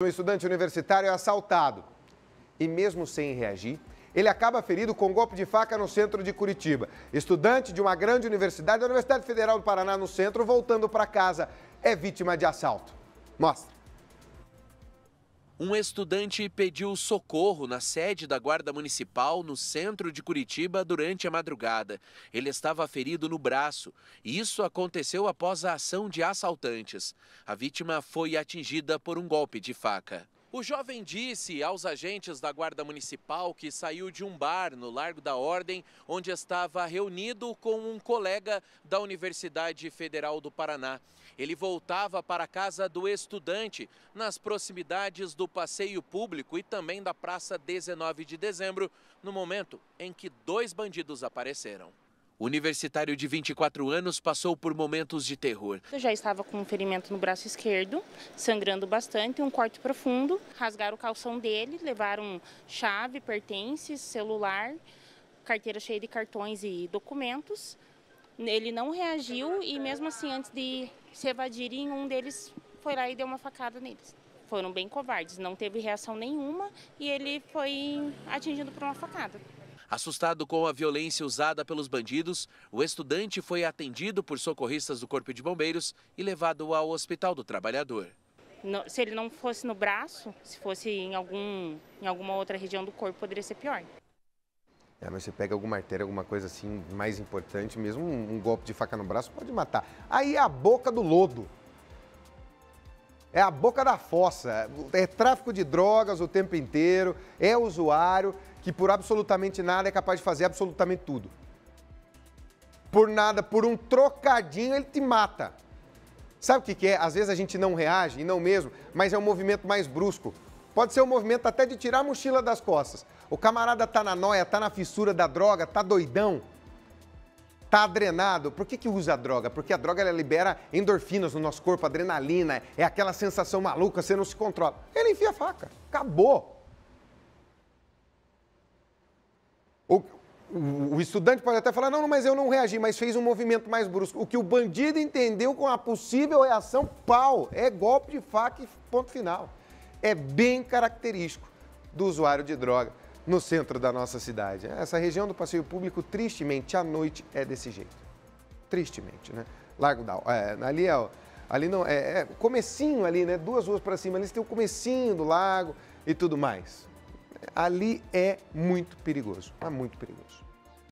Um estudante universitário é assaltado e, mesmo sem reagir, ele acaba ferido com um golpe de faca no centro de Curitiba. Estudante de uma grande universidade, da Universidade Federal do Paraná, no centro, voltando para casa, é vítima de assalto. Mostra um estudante pediu socorro na sede da Guarda Municipal no centro de Curitiba durante a madrugada. Ele estava ferido no braço. Isso aconteceu após a ação de assaltantes. A vítima foi atingida por um golpe de faca. O jovem disse aos agentes da Guarda Municipal que saiu de um bar no Largo da Ordem, onde estava reunido com um colega da Universidade Federal do Paraná. Ele voltava para a casa do estudante, nas proximidades do passeio público e também da Praça 19 de Dezembro, no momento em que dois bandidos apareceram. O universitário de 24 anos passou por momentos de terror. Eu já estava com um ferimento no braço esquerdo, sangrando bastante, um corte profundo. Rasgaram o calção dele, levaram chave, pertences, celular, carteira cheia de cartões e documentos. Ele não reagiu e mesmo assim, antes de se evadirem, um deles foi lá e deu uma facada neles. Foram bem covardes, não teve reação nenhuma e ele foi atingido por uma facada. Assustado com a violência usada pelos bandidos, o estudante foi atendido por socorristas do Corpo de Bombeiros e levado ao Hospital do Trabalhador. se ele não fosse no braço, se fosse em, algum, em alguma outra região do corpo, poderia ser pior. É, mas você pega alguma artéria, alguma coisa assim mais importante, mesmo um, um golpe de faca no braço, pode matar. Aí é a boca do lodo. É a boca da fossa, é tráfico de drogas o tempo inteiro, é usuário que por absolutamente nada é capaz de fazer absolutamente tudo. Por nada, por um trocadinho, ele te mata. Sabe o que, que é? Às vezes a gente não reage, e não mesmo, mas é um movimento mais brusco. Pode ser um movimento até de tirar a mochila das costas. O camarada tá na noia, tá na fissura da droga, tá doidão Tá drenado. Por que, que usa a droga? Porque a droga ela libera endorfinas no nosso corpo, adrenalina, é aquela sensação maluca, você não se controla. Ele enfia a faca. Acabou. O, o, o, estudante pode até falar, não, mas eu não reagi, mas fez um movimento mais brusco. O que o bandido entendeu com a possível reação, pau, é golpe de faca e ponto final. É bem característico do usuário de droga no centro da nossa cidade. Essa região do passeio público, tristemente, à noite é desse jeito. Tristemente, né? Largo da... É, ali é... Ali não... É, é comecinho ali, né? Duas ruas para cima. Ali tem o comecinho do lago e tudo mais. Ali é muito perigoso. É muito perigoso.